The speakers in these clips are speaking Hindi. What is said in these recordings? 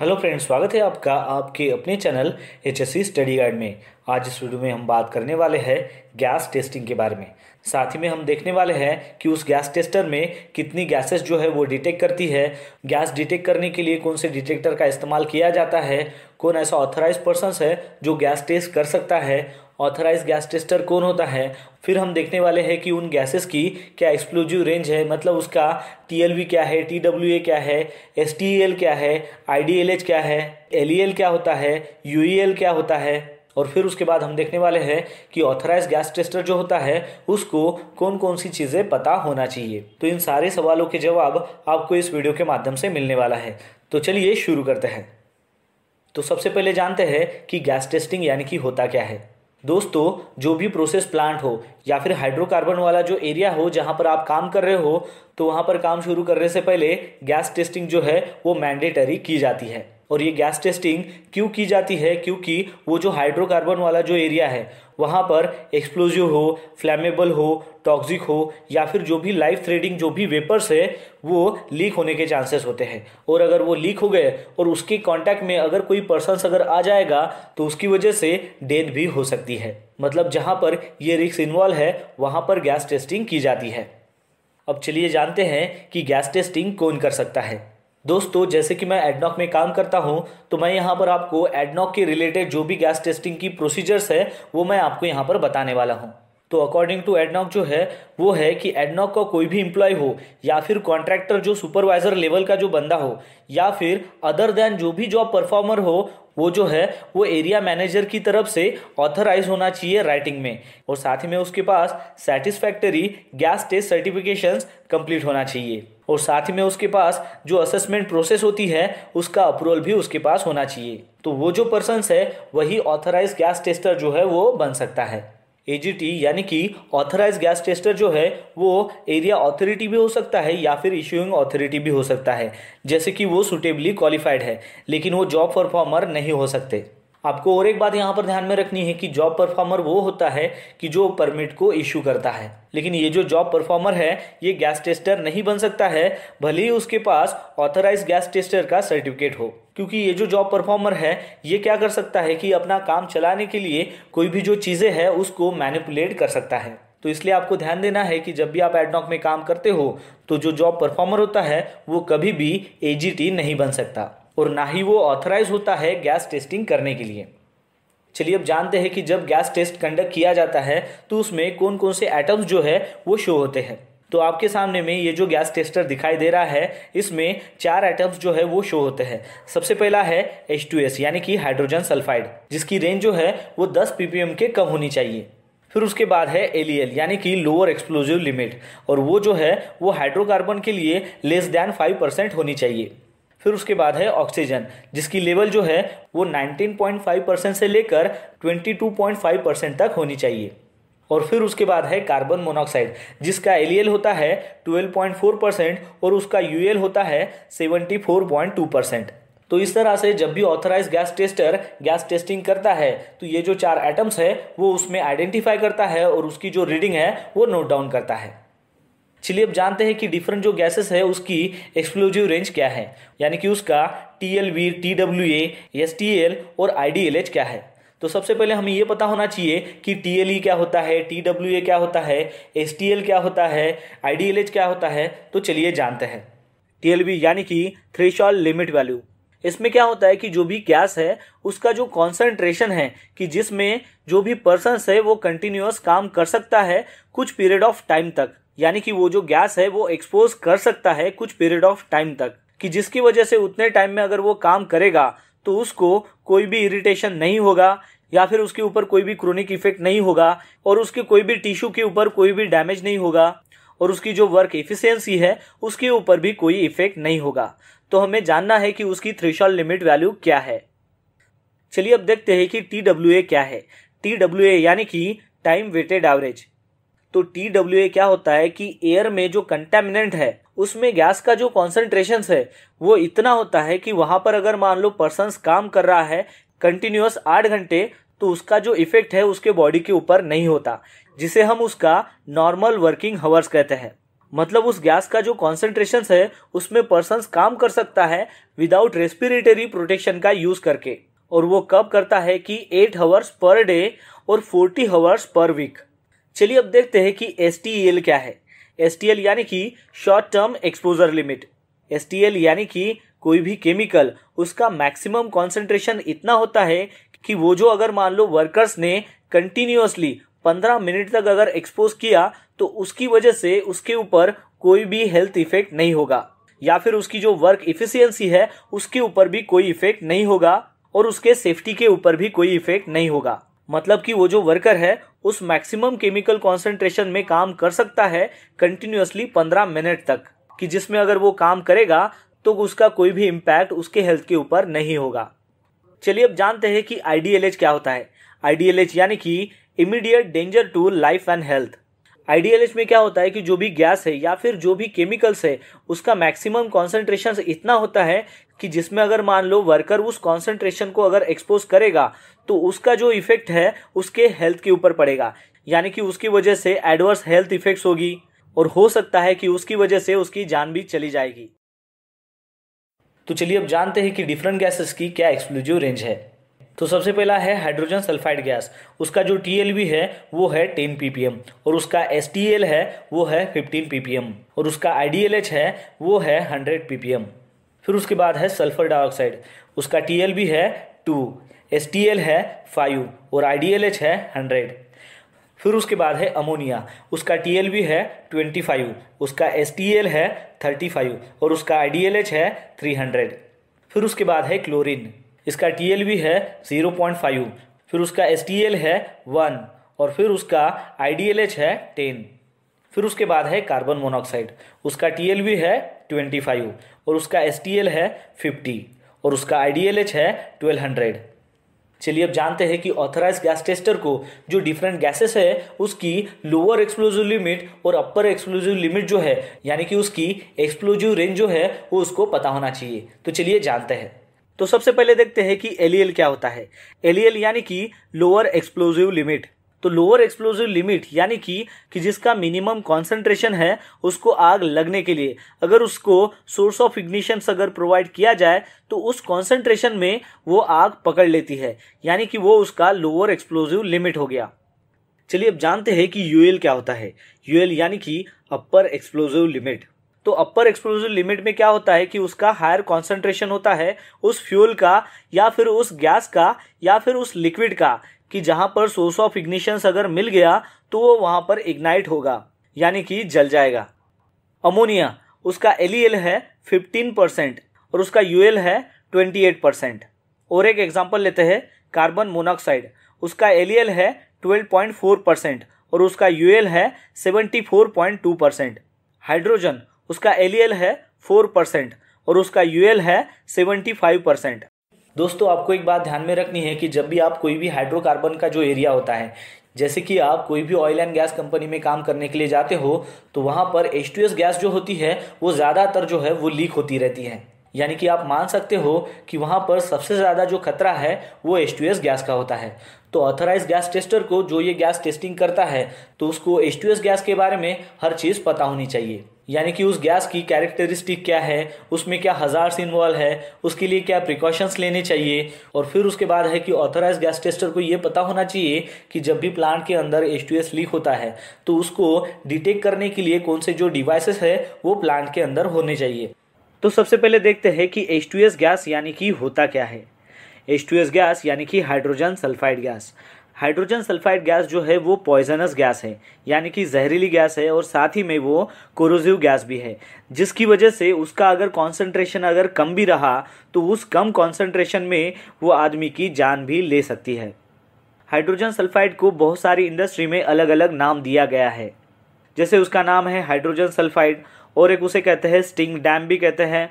हेलो फ्रेंड्स स्वागत है आपका आपके अपने channel H S study guide में आज इस वीडियो में हम बात करने वाले हैं गैस टेस्टिंग के बारे में साथ ही में हम देखने वाले हैं कि उस गैस टेस्टर में कितनी गैसेस जो है वो डिटेक्ट करती है गैस डिटेक्ट करने के लिए कौन से डिटेक्टर का इस्तेमाल किया जाता है कौन ऐसा ऑथराइज पर्सन है जो गैस टेस्ट कर सकता है ऑथराइज गैस टेस्टर कौन होता है फिर हम देखने वाले हैं कि उन गैसेस की क्या एक्सप्लोजिव रेंज है मतलब उसका टी क्या है टी क्या है एस e क्या है आई क्या है एल e क्या होता है यू e क्या होता है और फिर उसके बाद हम देखने वाले हैं कि ऑथराइज गैस टेस्टर जो होता है उसको कौन कौन सी चीज़ें पता होना चाहिए तो इन सारे सवालों के जवाब आपको इस वीडियो के माध्यम से मिलने वाला है तो चलिए शुरू करते हैं तो सबसे पहले जानते हैं कि गैस टेस्टिंग यानी कि होता क्या है दोस्तों जो भी प्रोसेस प्लांट हो या फिर हाइड्रोकार्बन वाला जो एरिया हो जहाँ पर आप काम कर रहे हो तो वहाँ पर काम शुरू करने से पहले गैस टेस्टिंग जो है वो मैंडेटरी की जाती है और ये गैस टेस्टिंग क्यों की जाती है क्योंकि वो जो हाइड्रोकार्बन वाला जो एरिया है वहाँ पर एक्सप्लोजिव हो फ्लैमेबल हो टॉक्सिक हो या फिर जो भी लाइफ थ्रेडिंग जो भी वेपर्स है वो लीक होने के चांसेस होते हैं और अगर वो लीक हो गए और उसके कांटेक्ट में अगर कोई पर्सन अगर आ जाएगा तो उसकी वजह से डेथ भी हो सकती है मतलब जहाँ पर ये रिक्स इन्वॉल्व है वहाँ पर गैस टेस्टिंग की जाती है अब चलिए जानते हैं कि गैस टेस्टिंग कौन कर सकता है दोस्तों जैसे कि मैं एडनॉक में काम करता हूं तो मैं यहां पर आपको एडनॉक के रिलेटेड जो भी गैस टेस्टिंग की प्रोसीजर्स है वो मैं आपको यहां पर बताने वाला हूं तो अकॉर्डिंग टू एडनॉक जो है वो है कि एडनॉक का को कोई भी इम्प्लॉय हो या फिर कॉन्ट्रैक्टर जो सुपरवाइजर लेवल का जो बंदा हो या फिर अदर देन जो भी जॉब परफॉर्मर हो वो जो है वो एरिया मैनेजर की तरफ से ऑथराइज होना चाहिए राइटिंग में और साथ ही में उसके पास satisfactory gas test certification complete होना चाहिए और साथ ही में उसके पास जो असेसमेंट प्रोसेस होती है उसका अप्रूवल भी उसके पास होना चाहिए तो वो जो पर्सन है वही ऑथराइज गैस टेस्टर जो है वो बन सकता है एजीटी यानी कि ऑथराइज गैस टेस्टर जो है वो एरिया अथॉरिटी भी हो सकता है या फिर इश्यूइंग अथॉरिटी भी हो सकता है जैसे कि वो सुटेबली क्वालिफाइड है लेकिन वो जॉब परफॉर्मर नहीं हो सकते आपको और एक बात यहाँ पर ध्यान में रखनी है कि जॉब परफॉर्मर वो होता है कि जो परमिट को इशू करता है लेकिन ये जो जॉब परफॉर्मर है ये गैस टेस्टर नहीं बन सकता है भले ही उसके पास ऑथराइज गैस टेस्टर का सर्टिफिकेट हो क्योंकि ये जो जॉब परफॉर्मर है ये क्या कर सकता है कि अपना काम चलाने के लिए कोई भी जो चीज़ें है उसको मैनिपुलेट कर सकता है तो इसलिए आपको ध्यान देना है कि जब भी आप एडनॉक में काम करते हो तो जो जॉब परफॉर्मर होता है वो कभी भी एजीटी नहीं बन सकता और ना ही वो ऑथराइज होता है गैस टेस्टिंग करने के लिए चलिए अब जानते हैं कि जब गैस टेस्ट कंडक्ट किया जाता है तो उसमें कौन कौन से एटम्स जो है वो शो होते हैं तो आपके सामने में ये जो गैस टेस्टर दिखाई दे रहा है इसमें चार एटम्स जो है वो शो होते हैं सबसे पहला है H2S यानी कि हाइड्रोजन सल्फाइड जिसकी रेंज जो है वो 10 ppm के कम होनी चाहिए फिर उसके बाद है एल e यानी कि लोअर एक्सप्लोजिव लिमिट और वो जो है वो हाइड्रोकार्बन के लिए लेस दैन फाइव परसेंट होनी चाहिए फिर उसके बाद है ऑक्सीजन जिसकी लेवल जो है वो 19.5 परसेंट से लेकर 22.5 परसेंट तक होनी चाहिए और फिर उसके बाद है कार्बन मोनोऑक्साइड जिसका एल e होता है 12.4 परसेंट और उसका यू e होता है 74.2 परसेंट तो इस तरह से जब भी authorize gas tester gas testing करता है तो ये जो चार एटम्स है वो उसमें आइडेंटिफाई करता है और उसकी जो रीडिंग है वो नोट डाउन करता है चलिए अब जानते हैं कि डिफरेंट जो गैसेस है उसकी एक्सप्लोजिव रेंज क्या है यानी कि उसका T L B T W S T L और आई डी एल एच क्या है तो सबसे पहले हमें ये पता होना चाहिए कि टी एल ई क्या होता है टी डब्ल्यू ए क्या होता है एस टी एल क्या होता है आई डी एल एच क्या होता है तो चलिए जानते हैं टी एल बी यानी कि ऑल लिमिट वैल्यू इसमें क्या होता है कि जो भी गैस है उसका जो कॉन्सेंट्रेशन है कि जिसमें जो भी पर्सन है वो कंटिन्यूस काम कर सकता है कुछ पीरियड ऑफ टाइम तक यानी कि वो जो गैस है वो एक्सपोज कर सकता है कुछ पीरियड ऑफ टाइम तक कि जिसकी वजह से उतने टाइम में अगर वो काम करेगा तो उसको कोई भी इरिटेशन नहीं होगा या फिर उसके ऊपर कोई भी क्रोनिक इफेक्ट नहीं होगा और उसके कोई भी टिश्यू के ऊपर कोई भी डैमेज नहीं होगा और उसकी जो वर्क एफिशिएंसी है उसके ऊपर भी कोई इफेक्ट नहीं होगा तो हमें जानना है कि उसकी थ्रेशॉल लिमिट वैल्यू क्या है चलिए अब देखते हैं कि टी क्या है टी यानी कि टाइम वेटेड एवरेज तो टी डब्ल्यू ए क्या होता है कि एयर में जो कंटेमिनेंट है उसमें गैस का जो कॉन्सेंट्रेशन है वो इतना होता है कि वहां पर अगर मान लो पर्सन काम कर रहा है कंटिन्यूस आठ घंटे तो उसका जो इफेक्ट है उसके बॉडी के ऊपर नहीं होता जिसे हम उसका नॉर्मल वर्किंग हवर्स कहते हैं मतलब उस गैस का जो कॉन्सेंट्रेशन है उसमें पर्सन काम कर सकता है विदाउट रेस्पिरेटरी प्रोटेक्शन का यूज करके और वो कब करता है कि एट हवर्स पर डे और फोर्टी हवर्स पर वीक चलिए अब देखते हैं कि एस क्या है एस यानी कि short term exposure limit S यानी कि कोई भी केमिकल उसका मैक्सिमम कॉन्सेंट्रेशन इतना होता है कि वो जो अगर मान लो वर्कर्स ने कंटिन्यूसली 15 मिनट तक अगर एक्सपोज किया तो उसकी वजह से उसके ऊपर कोई भी हेल्थ इफेक्ट नहीं होगा या फिर उसकी जो वर्क इफिशियंसी है उसके ऊपर भी कोई इफेक्ट नहीं होगा और उसके सेफ्टी के ऊपर भी कोई इफेक्ट नहीं होगा मतलब कि वो जो वर्कर है उस मैक्सिमम केमिकल कॉन्सेंट्रेशन में काम कर सकता है कंटिन्यूसली पंद्रह मिनट तक कि जिसमें अगर वो काम करेगा तो उसका कोई भी इम्पैक्ट उसके हेल्थ के ऊपर नहीं होगा चलिए अब जानते हैं कि आईडीएलएच क्या होता है आईडीएलएच यानी कि immediate danger to life and health idealist में क्या होता है कि जो भी गैस है या फिर जो भी केमिकल्स है उसका मैक्सिमम कॉन्सेंट्रेशन इतना होता है कि जिसमें अगर मान लो वर्कर उस कॉन्सेंट्रेशन को अगर एक्सपोज करेगा तो उसका जो इफेक्ट है उसके हेल्थ के ऊपर पड़ेगा यानी कि उसकी वजह से एडवर्स हेल्थ इफेक्ट्स होगी और हो सकता है कि उसकी वजह से उसकी जान भी चली जाएगी तो चलिए अब जानते हैं कि डिफरेंट गैसेस की क्या एक्सक्लूसिव रेंज है तो सबसे पहला है हाइड्रोजन सल्फाइड गैस उसका जो टी है वो है टेन पीपीएम और उसका एस है वो है फिफ्टीन पीपीएम और उसका आई है वो है हंड्रेड पीपीएम फिर उसके बाद है सल्फर डाइऑक्साइड उसका टी है टू एस है फाइव और आई है हंड्रेड फिर उसके बाद है अमोनिया उसका टी है ट्वेंटी फाइव उसका एस है थर्टी फाइव और उसका आई है थ्री हंड्रेड फिर उसके बाद है क्लोरीन इसका टी है ज़ीरो पॉइंट फाइव फिर उसका एस टी एल है वन और फिर उसका आई है टेन फिर उसके बाद है कार्बन मोनोऑक्साइड उसका टी एल है ट्वेंटी फाइव और उसका एस टी एल है फिफ्टी और उसका आई है ट्वेल्व हंड्रेड चलिए अब जानते हैं कि ऑथराइज गैस टेस्टर को जो डिफरेंट गैसेस है उसकी लोअर एक्सप्लोजिव लिमिट और अपर एक्सप्लोजिव लिमिट जो है यानी कि उसकी एक्सप्लोजिव रेंज जो है वो उसको पता होना चाहिए तो चलिए जानते हैं तो सबसे पहले देखते हैं कि एल क्या होता है एल यानी कि लोअर एक्सप्लोजिव लिमिट तो लोअर एक्सप्लोजिव लिमिट यानी कि कि जिसका मिनिमम कॉन्सेंट्रेशन है उसको आग लगने के लिए अगर उसको सोर्स ऑफ इग्निशन अगर प्रोवाइड किया जाए तो उस कॉन्सेंट्रेशन में वो आग पकड़ लेती है यानी कि वो उसका लोअर एक्सप्लोजिव लिमिट हो गया चलिए अब जानते हैं कि यूएल क्या होता है यूएल यानी कि अपर एक्सप्लोजिव लिमिट तो अपर एक्सप्लोजिव लिमिट में क्या होता है कि उसका हायर कॉन्सेंट्रेशन होता है उस फ्यूल का या फिर उस गैस का या फिर उस लिक्विड का कि जहाँ पर सोर्स ऑफ इग्निशंस अगर मिल गया तो वो वहां पर इग्नाइट होगा यानी कि जल जाएगा अमोनिया उसका एल e है फिफ्टीन परसेंट और उसका यू है ट्वेंटी एट परसेंट और एक एग्जाम्पल लेते हैं कार्बन मोनॉक्साइड उसका एल e है ट्वेल्व पॉइंट फोर परसेंट और उसका यू है seventy four point two percent hydrogen उसका एल e है फोर परसेंट और उसका यूएल है सेवेंटी फाइव परसेंट दोस्तों आपको एक बात ध्यान में रखनी है कि जब भी आप कोई भी हाइड्रोकार्बन का जो एरिया होता है जैसे कि आप कोई भी ऑयल एंड गैस कंपनी में काम करने के लिए जाते हो तो वहाँ पर एच गैस जो होती है वो ज़्यादातर जो है वो लीक होती रहती है यानी कि आप मान सकते हो कि वहाँ पर सबसे ज़्यादा जो खतरा है वो एच गैस का होता है तो ऑथराइज गैस टेस्टर को जो ये गैस टेस्टिंग करता है तो उसको एच गैस के बारे में हर चीज़ पता होनी चाहिए यानी कि उस गैस की कैरेक्टरिस्टिक क्या है उसमें क्या हज़ार्स इन्वॉल्व है उसके लिए क्या प्रिकॉशंस लेने चाहिए और फिर उसके बाद है कि ऑथराइज गैस टेस्टर को ये पता होना चाहिए कि जब भी प्लांट के अंदर एच लीक होता है तो उसको डिटेक्ट करने के लिए कौन से जो डिवाइसेस है वो प्लांट के अंदर होने चाहिए तो सबसे पहले देखते हैं कि एच टू एस गैस यानी कि होता क्या है एच टू एस गैस यानी कि hydrogen sulphide gas hydrogen sulphide gas जो है वो पॉइजनस गैस है यानी कि जहरीली गैस है और साथ ही में वो कोरोजिव गैस भी है जिसकी वजह से उसका अगर कॉन्सेंट्रेशन अगर कम भी रहा तो उस कम कॉन्सेंट्रेशन में वो आदमी की जान भी ले सकती है हाइड्रोजन सल्फाइड को बहुत सारी इंडस्ट्री में अलग अलग नाम दिया गया है जैसे उसका नाम है हाइड्रोजन सल्फाइड और एक उसे कहते हैं स्टिंग डैम भी कहते हैं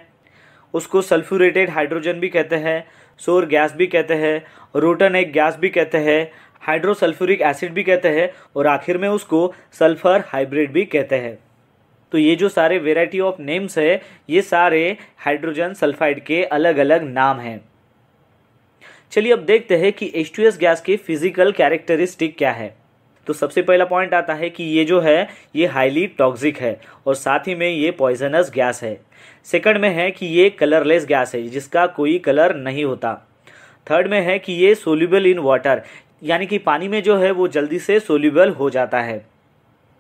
उसको सल्फ्यूरेटेड हाइड्रोजन भी कहते हैं सोर गैस भी कहते हैं रोटन एक गैस भी कहते हैं हाइड्रोसल्फ्यूरिक एसिड भी कहते हैं और आखिर में उसको सल्फर हाइब्रिड भी कहते हैं तो ये जो सारे वेराइटी ऑफ नेम्स है ये सारे हाइड्रोजन सल्फाइड के अलग अलग नाम हैं चलिए अब देखते हैं कि एच गैस के फिजिकल कैरेक्टरिस्टिक क्या है तो सबसे पहला पॉइंट आता है कि ये जो है ये हाईली टॉक्सिक है और साथ ही में ये पॉइजनस गैस है सेकंड में है कि ये कलरलेस गैस है जिसका कोई कलर नहीं होता थर्ड में है कि ये सोल्यूबल इन वाटर यानी कि पानी में जो है वो जल्दी से सोल्यूबल हो जाता है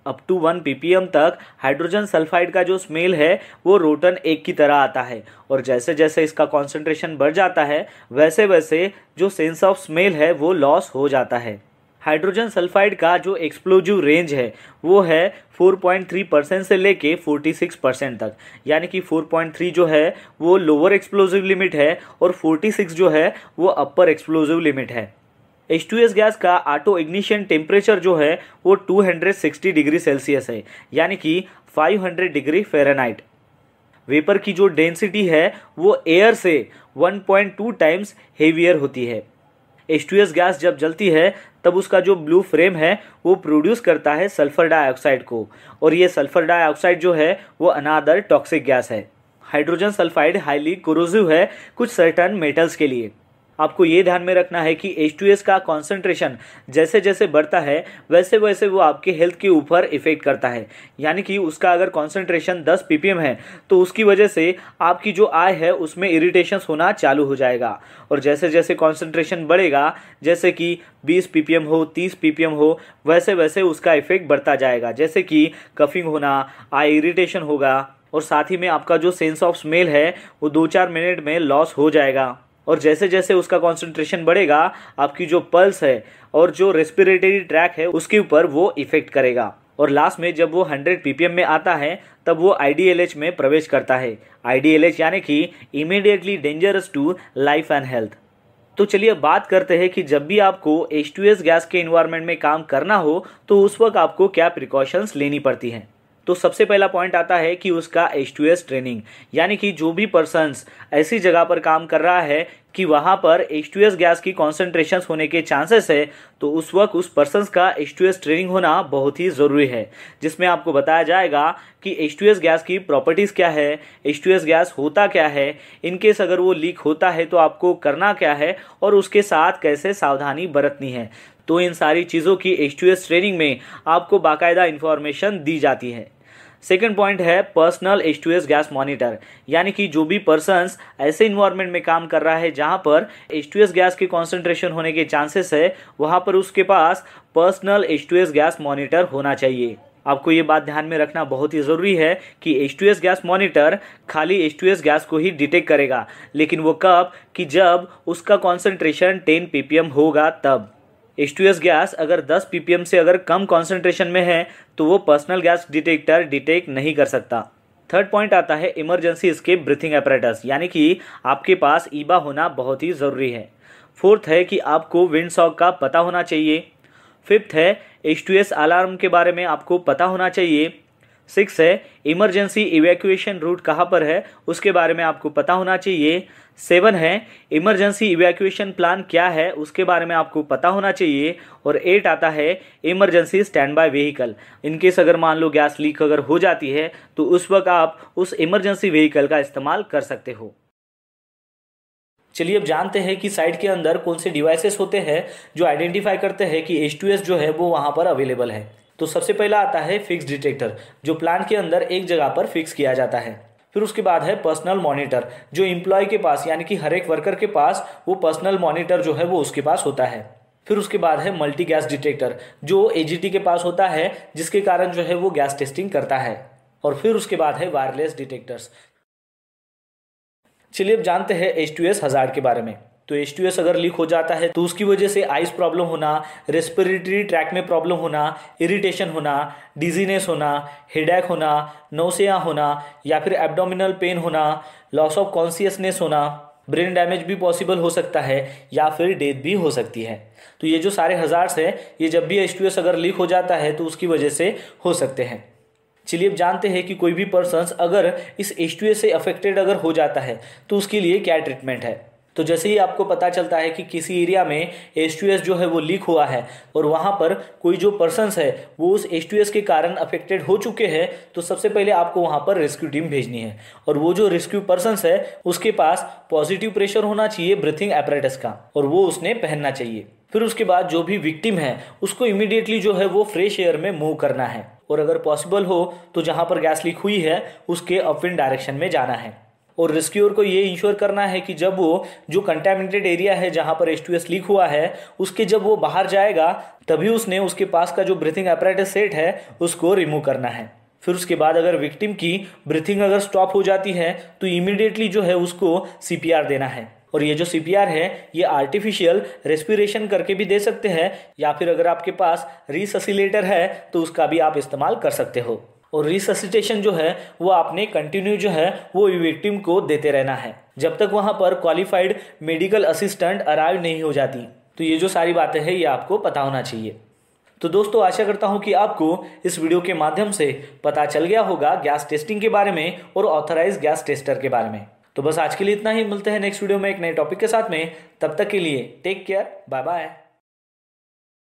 अप टू वन पी तक हाइड्रोजन सल्फाइड का जो स्मेल है वो रोटन एक की तरह आता है और जैसे जैसे इसका कॉन्सेंट्रेशन बढ़ जाता है वैसे वैसे जो सेंस ऑफ स्मेल है वो लॉस हो जाता है हाइड्रोजन सल्फाइड का जो एक्सप्लोजिव रेंज है वो है 4.3 परसेंट से लेके 46 परसेंट तक यानी कि 4.3 जो है वो लोअर एक्सप्लोजिव लिमिट है और 46 जो है वो अपर एक्सप्लोजिव लिमिट है एच टू एस गैस का ऑटो इग्निशन टेम्परेचर जो है वो 260 डिग्री सेल्सियस है यानी कि 500 डिग्री फेरेनाइट वेपर की जो डेंसिटी है वो एयर से 1.2 टाइम्स हेवियर होती है एच गैस जब जलती है तब उसका जो ब्लू फ्रेम है वो प्रोड्यूस करता है सल्फर डाइऑक्साइड को और ये सल्फर डाइऑक्साइड जो है वो अनादर टॉक्सिक गैस है हाइड्रोजन सल्फाइड हाईली क्रोजिव है कुछ सर्टन मेटल्स के लिए आपको ये ध्यान में रखना है कि एच का कॉन्सेंट्रेशन जैसे जैसे बढ़ता है वैसे वैसे वो आपके हेल्थ के ऊपर इफेक्ट करता है यानी कि उसका अगर कॉन्सेंट्रेशन 10 पीपीएम है तो उसकी वजह से आपकी जो आय है उसमें इरिटेशन होना चालू हो जाएगा और जैसे जैसे कॉन्सेंट्रेशन बढ़ेगा जैसे कि 20 पी हो 30 पी हो वैसे वैसे उसका इफेक्ट बढ़ता जाएगा जैसे कि कफिंग होना आय इरीटेशन होगा और साथ ही में आपका जो सेंस ऑफ स्मेल है वो दो चार मिनट में लॉस हो जाएगा और जैसे जैसे उसका कॉन्सेंट्रेशन बढ़ेगा आपकी जो पल्स है और जो रेस्पिरेटरी ट्रैक है उसके ऊपर वो इफेक्ट करेगा और लास्ट में जब वो 100 पीपीएम में आता है तब वो आई में प्रवेश करता है आई यानी कि immediately dangerous to life and health तो चलिए बात करते हैं कि जब भी आपको एच गैस के इन्वायरमेंट में काम करना हो तो उस वक्त आपको क्या प्रिकॉशंस लेनी पड़ती हैं तो सबसे पहला पॉइंट आता है कि उसका एच टू एस ट्रेनिंग यानी कि जो भी पर्सनस ऐसी जगह पर काम कर रहा है कि वहाँ पर एच टू एस गैस की कॉन्सेंट्रेशन होने के चांसेस है तो उस वक्त उस पर्सनस का एच टू एस ट्रेनिंग होना बहुत ही ज़रूरी है जिसमें आपको बताया जाएगा कि एच टू एस गैस की प्रॉपर्टीज़ क्या है एच टू एस गैस होता क्या है इनकेस अगर वो लीक होता है तो आपको करना क्या है और उसके साथ कैसे सावधानी बरतनी है तो इन सारी चीज़ों की एच टू एस ट्रेनिंग में आपको बाकायदा इन्फॉर्मेशन दी जाती है सेकेंड पॉइंट है पर्सनल एच गैस मॉनिटर यानी कि जो भी पर्सन ऐसे इन्वायरमेंट में काम कर रहा है जहां पर एच गैस के कॉन्सेंट्रेशन होने के चांसेस है वहां पर उसके पास पर्सनल एच गैस मॉनिटर होना चाहिए आपको ये बात ध्यान में रखना बहुत ही ज़रूरी है कि H two S gas monitor खाली एच गैस को ही डिटेक्ट करेगा लेकिन वो कब कि जब उसका कॉन्सेंट्रेशन पी एम होगा तब एच गैस अगर 10 ppm से अगर कम कॉन्सेंट्रेशन में है तो वो पर्सनल गैस डिटेक्टर डिटेक्ट नहीं कर सकता थर्ड पॉइंट आता है इमरजेंसी इसके ब्रीथिंग अपरेटस यानी कि आपके पास ईबा होना बहुत ही ज़रूरी है फोर्थ है कि आपको विंड सॉक का पता होना चाहिए फिफ्थ है एच अलार्म के बारे में आपको पता होना चाहिए सिक्स है इमरजेंसी इवैक्यूएशन रूट कहाँ पर है उसके बारे में आपको पता होना चाहिए सेवन है इमरजेंसी इवैक्यूएशन प्लान क्या है उसके बारे में आपको पता होना चाहिए और एट आता है emergency stand by vehicle in case अगर मान लो गैस लीक अगर हो जाती है तो उस वक्त आप उस इमरजेंसी व्हीकल का इस्तेमाल कर सकते हो चलिए अब जानते हैं कि साइट के अंदर कौन से डिवाइसेस होते हैं जो आइडेंटिफाई करते हैं कि एच जो है वो वहाँ पर अवेलेबल है तो सबसे पहला आता है फिक्स डिटेक्टर जो प्लांट के अंदर एक जगह पर फिक्स किया जाता है फिर उसके बाद है पर्सनल मॉनिटर जो इम्प्लॉय के पास यानी कि हर एक वर्कर के पास वो पर्सनल मॉनिटर जो है वो उसके पास होता है फिर उसके बाद है मल्टी गैस डिटेक्टर जो एजीटी के पास होता है जिसके कारण जो है वो गैस टेस्टिंग करता है और फिर उसके बाद है वायरलेस डिटेक्टर्स चलिए अब जानते हैं एच टू एस हजार के बारे में तो एस अगर लीक हो जाता है तो उसकी वजह से आइस प्रॉब्लम होना रेस्पिरेटरी ट्रैक में प्रॉब्लम होना इरिटेशन होना डिजीनेस होना हेडैक होना नौसेया होना या फिर एब्डोमिनल पेन होना लॉस ऑफ कॉन्सियसनेस होना ब्रेन डैमेज भी पॉसिबल हो सकता है या फिर डेथ भी हो सकती है तो ये जो सारे हज़ार्स हैं ये जब भी एस एस अगर लीक हो जाता है तो उसकी वजह से हो सकते हैं चलिए अब जानते हैं कि कोई भी पर्सनस अगर इस एस एस से अफेक्टेड अगर हो जाता है तो उसके लिए क्या ट्रीटमेंट है तो जैसे ही आपको पता चलता है कि किसी एरिया में एस जो है वो लीक हुआ है और वहाँ पर कोई जो पर्सनस है वो उस एस के कारण अफेक्टेड हो चुके हैं तो सबसे पहले आपको वहाँ पर रेस्क्यू टीम भेजनी है और वो जो रेस्क्यू पर्सनस है उसके पास पॉजिटिव प्रेशर होना चाहिए ब्रीथिंग एपरेटस का और वो उसने पहनना चाहिए फिर उसके बाद जो भी विक्टिम है उसको इमिडिएटली जो है वो फ्रेश एयर में मूव करना है और अगर पॉसिबल हो तो जहाँ पर गैस लीक हुई है उसके अपविंड डायरेक्शन में जाना है और रेस्क्यूअर को ये इंश्योर करना है कि जब वो जो कंटेमिनेटेड एरिया है जहाँ पर एच लीक हुआ है उसके जब वो बाहर जाएगा तभी उसने उसके पास का जो ब्रीथिंग अपराइटस सेट है उसको रिमूव करना है फिर उसके बाद अगर विक्टिम की ब्रीथिंग अगर स्टॉप हो जाती है तो इमिडिएटली जो है उसको सी देना है और ये जो सी है ये आर्टिफिशियल रेस्पिरेशन करके भी दे सकते हैं या फिर अगर आपके पास रिससिलेटर है तो उसका भी आप इस्तेमाल कर सकते हो और रिससिटेशन जो है वो आपने कंटिन्यू जो है वो विक्टिम को देते रहना है जब तक वहाँ पर क्वालिफाइड मेडिकल असिस्टेंट अराइव नहीं हो जाती तो ये जो सारी बातें हैं ये आपको पता होना चाहिए तो दोस्तों आशा करता हूँ कि आपको इस वीडियो के माध्यम से पता चल गया होगा गैस टेस्टिंग के बारे में और ऑथराइज गैस टेस्टर के बारे में तो बस आज के लिए इतना ही मिलते हैं नेक्स्ट वीडियो में एक नए टॉपिक के साथ में तब तक के लिए टेक केयर बाय बाय